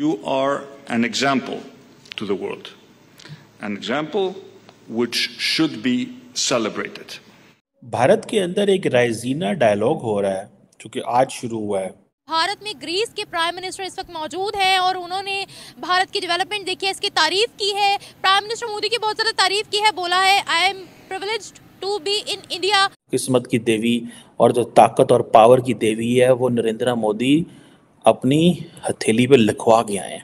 You are an example to the world, an example which should be celebrated. Bharat के अंदर एक राइजीना dialogue हो रहा है जो कि आज शुरू हुआ है भारत में ग्रीस के प्राइम मिनिस्टर इस वक्त मौजूद हैं और उन्होंने भारत की डेवलपमेंट देखी है इसकी तारीफ की है प्राइम मिनिस्टर मोदी की बहुत ज़्यादा तारीफ की है बोला है I am privilege to be in India किस्मत की देवी और जो ताकत और पावर की देवी है वो नरेंद्र मोदी अपनी हथेली पर लिखवा के आए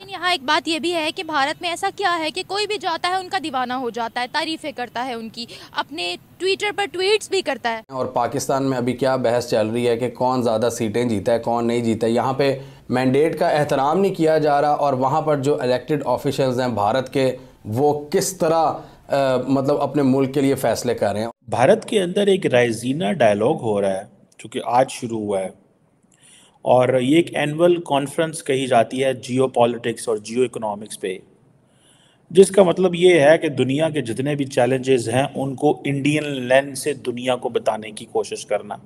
लेकिन यहाँ एक बात ये भी है कि भारत में ऐसा क्या है कि कोई भी जाता है उनका दीवाना हो जाता है तारीफें करता है उनकी अपने ट्विटर पर ट्वीट्स भी करता है और पाकिस्तान में अभी क्या बहस चल रही है कि कौन ज़्यादा सीटें जीता है कौन नहीं जीता है यहाँ पे मैंडेट का एहतराम नहीं किया जा रहा और वहाँ पर जो इलेक्टेड ऑफिशल हैं भारत के वो किस तरह आ, मतलब अपने मुल्क के लिए फैसले कर रहे हैं भारत के अंदर एक रायजीना डायलॉग हो रहा है चूँकि आज शुरू हुआ है और ये एक एनुअल कॉन्फ्रेंस कही जाती है जियो पॉलिटिक्स और जियो इकोनॉमिक्स पे जिसका मतलब ये है कि दुनिया के जितने भी चैलेंजेस हैं उनको इंडियन लेंस से दुनिया को बताने की कोशिश करना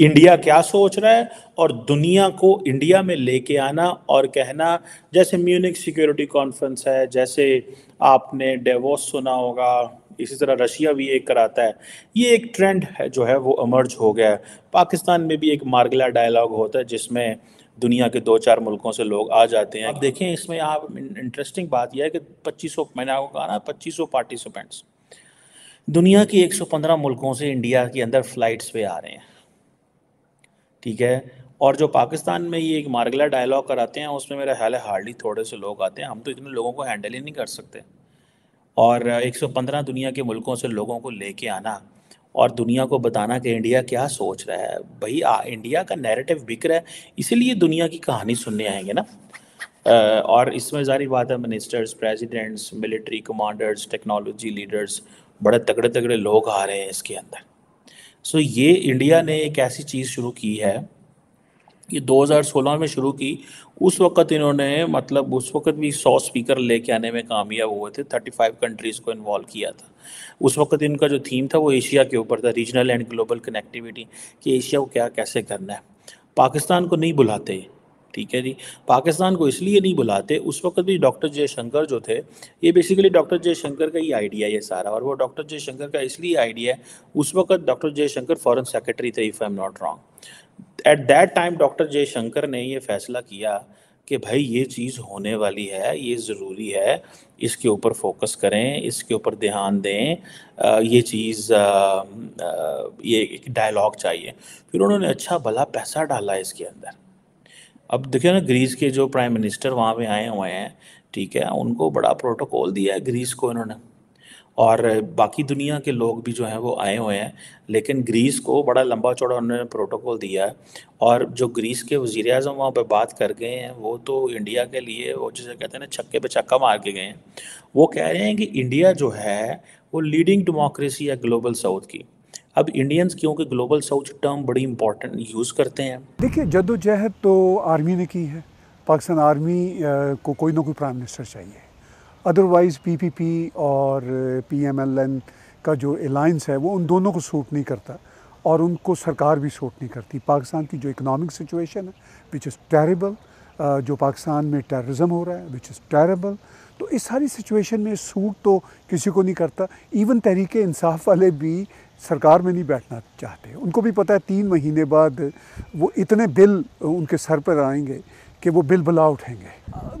इंडिया क्या सोच रहा है और दुनिया को इंडिया में लेके आना और कहना जैसे म्यूनिक सिक्योरिटी कॉन्फ्रेंस है जैसे आपने डेवोस सुना होगा इसी तरह रशिया भी एक कराता है ये एक ट्रेंड है जो है वो अमर्ज हो गया है पाकिस्तान में भी एक मार्गला डायलॉग होता है जिसमें दुनिया के दो चार मुल्कों से लोग आ जाते हैं अब देखें इसमें आप इंटरेस्टिंग बात यह है कि 2500 मैंने आपको कहा ना 2500 पार्टिसिपेंट्स दुनिया के 115 मुल्कों से इंडिया के अंदर फ्लाइट्स पे आ रहे हैं ठीक है और जो पाकिस्तान में ये एक मार्गला डायलॉग कराते हैं उसमें मेरा ख्याल है हार्डली थोड़े से लोग आते हैं हम तो इतने लोगों को हैंडल ही नहीं कर सकते और 115 दुनिया के मुल्कों से लोगों को लेके आना और दुनिया को बताना कि इंडिया क्या सोच रहा है भाई आ, इंडिया का नैरेटिव बिक रहा है इसीलिए दुनिया की कहानी सुनने आएंगे ना और इसमें जारी बात है ministers presidents military commanders technology leaders बड़े तगड़े तगड़े लोग आ रहे हैं इसके अंदर सो ये इंडिया ने एक ऐसी चीज़ शुरू की है ये 2016 में शुरू की उस वक्त इन्होंने मतलब उस वक्त भी 100 स्पीकर लेके आने में कामयाब हुए थे 35 कंट्रीज़ को इन्वॉल्व किया था उस वक्त इनका जो थीम था वो एशिया के ऊपर था रीजनल एंड ग्लोबल कनेक्टिविटी कि एशिया को क्या कैसे करना है पाकिस्तान को नहीं बुलाते ठीक है जी पाकिस्तान को इसलिए नहीं बुलाते उस वक्त भी डॉक्टर जयशंकर जो थे ये बेसिकली डॉक्टर जयशंकर का ही आइडिया है ये सारा और वो डॉक्टर जयशंकर का इसलिए आइडिया है उस वक्त डॉक्टर जयशंकर फॉरेन सेक्रेटरी थे if I am not wrong at that time doctor Jaishankar ने ये फैसला किया कि भाई ये चीज़ होने वाली है ये ज़रूरी है इसके ऊपर फोकस करें इसके ऊपर ध्यान दें आ, ये चीज़ ये एक डायलॉग चाहिए फिर उन्होंने अच्छा भला पैसा डाला इसके अंदर अब देखिए ना ग्रीस के जो प्राइम मिनिस्टर वहाँ पे आए हुए हैं ठीक है उनको बड़ा प्रोटोकॉल दिया है ग्रीस को इन्होंने और बाकी दुनिया के लोग भी जो हैं वो आए हुए हैं लेकिन ग्रीस को बड़ा लंबा चौड़ा उन्होंने प्रोटोकॉल दिया है और जो ग्रीस के वज़ी अजम वहाँ पर बात कर गए हैं वो तो इंडिया के लिए वो जिसे कहते हैं ना छक्के पे छक्का मार के गए हैं वो कह रहे हैं कि इंडिया जो है वो लीडिंग डेमोक्रेसी है ग्लोबल साउथ की अब इंडियंस क्योंकि ग्लोबल साउथ टर्म बड़ी इंपॉर्टेंट यूज़ करते हैं देखिए जदोजहद तो आर्मी ने की है पाकिस्तान आर्मी को कोई ना कोई प्राइम मिनिस्टर चाहिए अदरवाइज़ पीपीपी और पीएमएलएन का जो अलाइंस है वो उन दोनों को सूट नहीं करता और उनको सरकार भी सूट नहीं करती पाकिस्तान की जो इकनॉमिक सिचुएशन है विच इज़ टेरेबल जो पाकिस्तान में टेररिज्म हो रहा है विच इज़ टेरेबल तो इस सारी सिचुएशन में सूट तो किसी को नहीं करता इवन तहरीक इंसाफ वाले भी सरकार में नहीं बैठना चाहते उनको भी पता है तीन महीने बाद वो इतने बिल उनके सर पर आएंगे कि वो बिल बला उठेंगे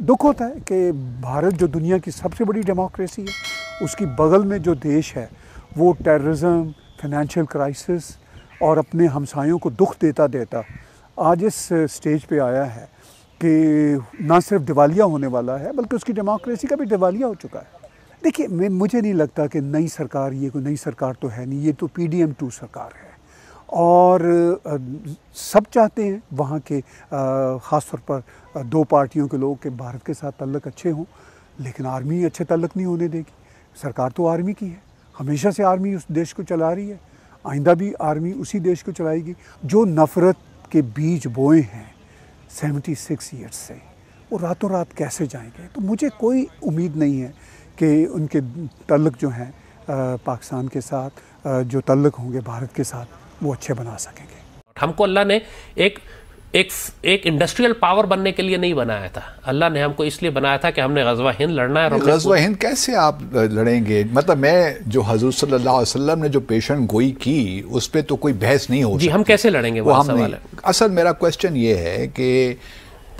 दुख होता है कि भारत जो दुनिया की सबसे बड़ी डेमोक्रेसी है उसकी बगल में जो देश है वो टेररिज्म फाइनेंशियल क्राइसिस और अपने हमसायों को दुख देता देता आज इस स्टेज पे आया है कि ना सिर्फ दिवालिया होने वाला है बल्कि उसकी डेमोक्रेसी का भी दिवालिया हो चुका है देखिए मैं मुझे नहीं लगता कि नई सरकार ये कोई नई सरकार तो है नहीं ये तो पी डी एम टू सरकार है और सब चाहते हैं वहाँ के ख़ास तौर पर दो पार्टियों के लोग के भारत के साथ तल्लक अच्छे हों लेकिन आर्मी अच्छे तल्लक नहीं होने देगी सरकार तो आर्मी की है हमेशा से आर्मी उस देश को चला रही है आइंदा भी आर्मी उसी देश को चलाएगी जो नफ़रत के बीज बोए हैं सेवेंटी सिक्स ईयर्स से वो रातों रात कैसे जाएंगे तो मुझे कोई उम्मीद नहीं है कि उनके तल्लक जो हैं पाकिस्तान के साथ जो तल्लक होंगे भारत के साथ वो अच्छे बना सकेंगे हमको अल्लाह ने एक एक एक इंडस्ट्रियल पावर बनने के लिए नहीं बनाया था अल्लाह ने हमको इसलिए बनाया था कि हमने गजवा हिंद लड़ना है गजवा हिंद कैसे आप लड़ेंगे मतलब मैं जो हजूर सल्लल्लाहु अलैहि वसल्लम ने जो पेशन गोई की उस पर तो कोई बहस नहीं होगी जी हम कैसे लड़ेंगे वो हम सवाल है असल मेरा क्वेश्चन ये है कि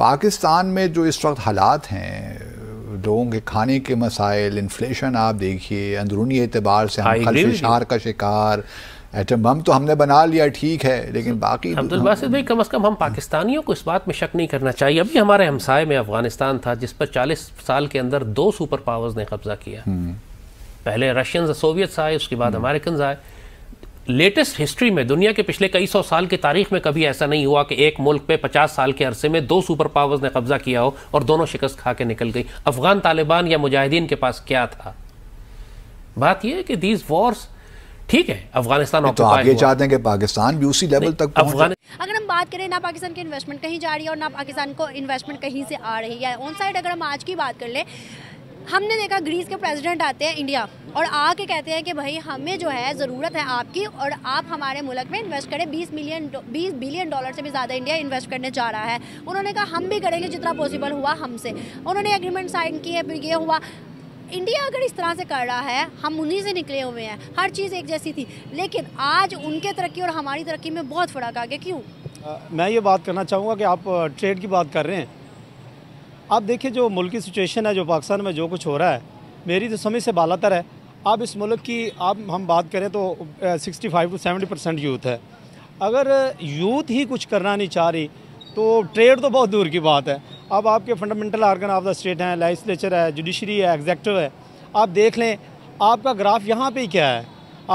पाकिस्तान में जो इस वक्त हालात हैं लोगों के खाने के मसाइल इन्फ्लेशन आप देखिए अंदरूनी एतबार से हम शहर का शिकार एटम अच्छा, बम तो हमने बना लिया ठीक है लेकिन बाकी अब्दुल बासित भाई कम अज़ कम हम पाकिस्तानियों को इस बात में शक नहीं करना चाहिए अभी हमारे हमसाय में अफगानिस्तान था जिस पर चालीस साल के अंदर दो सुपर पावर्स ने कब्जा किया हम्म। पहले रशियन सोवियत आए उसके बाद अमेरिकन आए लेटेस्ट हिस्ट्री में दुनिया के पिछले कई सौ साल की तारीख में कभी ऐसा नहीं हुआ कि एक मुल्क पे पचास साल के अरसे में दो सुपर पावर्स ने कब्जा किया हो और दोनों शिकस्त खा के निकल गई अफगान तालिबान या मुजाहिदीन के पास क्या था बात यह है कि दीज वॉर्स ठीक है अफगानिस्तान तो आगे चाहते हैं कि पाकिस्तान भी उसी लेवल तक अफगान अगर हम बात करें ना पाकिस्तान की इन्वेस्टमेंट कहीं जा रही है और ना पाकिस्तान को इन्वेस्टमेंट कहीं से आ रही है ऑन साइड अगर हम आज की बात कर ले हमने देखा ग्रीस के प्रेसिडेंट आते हैं इंडिया और आके कहते हैं कि भाई हमें जो है ज़रूरत है आपकी और आप हमारे मुल्क में इन्वेस्ट करें 20 मिलियन 20 बिलियन डॉलर से भी ज़्यादा इंडिया इन्वेस्ट करने जा रहा है उन्होंने कहा हम भी करेंगे जितना पॉसिबल हुआ हमसे उन्होंने एग्रीमेंट साइन किए फिर ये हुआ इंडिया अगर इस तरह से कर रहा है हम उन्हीं से निकले हुए हैं हर चीज़ एक जैसी थी लेकिन आज उनके तरक्की और हमारी तरक्की में बहुत फ़र्क आ गया क्यों मैं ये बात करना चाहूँगा कि आप ट्रेड की बात कर रहे हैं आप देखिए जो मुल्क की सिचुएशन है जो पाकिस्तान में जो कुछ हो रहा है मेरी तो समझ से बालातर है आप इस मुल्क की आप हम बात करें तो sixty five to seventy percent youth है अगर यूथ ही कुछ करना नहीं चाह रही तो ट्रेड तो बहुत दूर की बात है अब आपके fundamental organ of the state हैं लेजिस्लेचर है जुडिशरी है एग्जैक्टिव है आप देख लें आपका ग्राफ यहाँ पे क्या है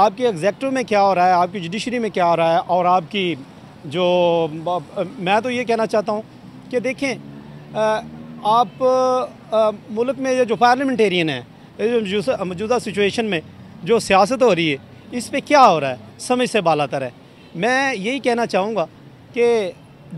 आपके एग्जैक्टिव में क्या हो रहा है आपकी जुडिशरी में क्या हो रहा है और आपकी जो मैं तो ये कहना चाहता हूँ कि देखें आप मुल्क में जो पार्लियामेंटेरियन है मौजूदा सिचुएशन में जो सियासत हो रही है इस पर क्या हो रहा है समझ से बालातर है मैं यही कहना चाहूँगा कि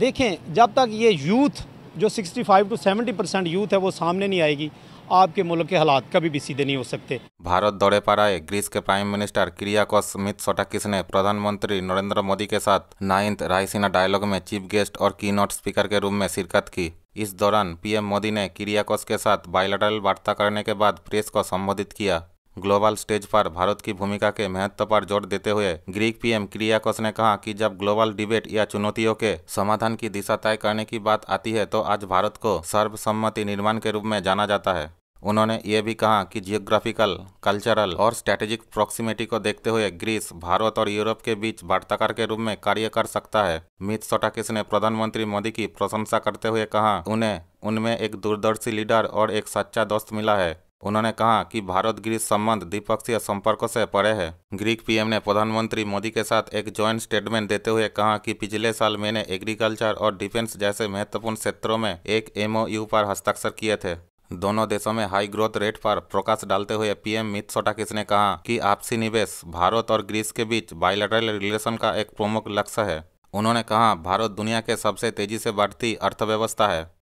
देखें जब तक ये यूथ जो 65 टू सेवेंटी परसेंट यूथ है वो सामने नहीं आएगी आपके मुल्क के हालात कभी भी सीधे नहीं हो सकते भारत दौरे पर आए ग्रीस के prime minister Kyriakos Mitsotakis ने प्रधानमंत्री नरेंद्र मोदी के साथ नाइन्थ रायसीना डायलॉग में चीफ गेस्ट और की स्पीकर के रूप में शिरकत की इस दौरान पीएम मोदी ने क्रियाकोस के साथ बायोलटरल वार्ता करने के बाद प्रेस को संबोधित किया ग्लोबल स्टेज पर भारत की भूमिका के महत्व पर जोर देते हुए ग्रीक पीएम क्रियाकोस ने कहा कि जब ग्लोबल डिबेट या चुनौतियों के समाधान की दिशा तय करने की बात आती है तो आज भारत को सर्वसम्मति निर्माण के रूप में जाना जाता है उन्होंने ये भी कहा कि जियोग्राफिकल कल्चरल और स्ट्रैटेजिक प्रॉक्सिमिटी को देखते हुए ग्रीस भारत और यूरोप के बीच वार्ताकार के रूप में कार्य कर सकता है मित सोटाकिस ने प्रधानमंत्री मोदी की प्रशंसा करते हुए कहा उन्हें उनमें एक दूरदर्शी लीडर और एक सच्चा दोस्त मिला है उन्होंने कहा कि भारत ग्रीस संबंध द्विपक्षीय संपर्कों से परे है ग्रीक पीएम ने प्रधानमंत्री मोदी के साथ एक ज्वाइंट स्टेटमेंट देते हुए कहा कि पिछले साल मैंने एग्रीकल्चर और डिफेंस जैसे महत्वपूर्ण क्षेत्रों में एक एमओयू पर हस्ताक्षर किए थे दोनों देशों में हाई ग्रोथ रेट पर प्रकाश डालते हुए पीएम मित सोटाकिस ने कहा कि आपसी निवेश भारत और ग्रीस के बीच बायोलेटरल रिलेशन का एक प्रमुख लक्ष्य है उन्होंने कहा भारत दुनिया के सबसे तेजी से बढ़ती अर्थव्यवस्था है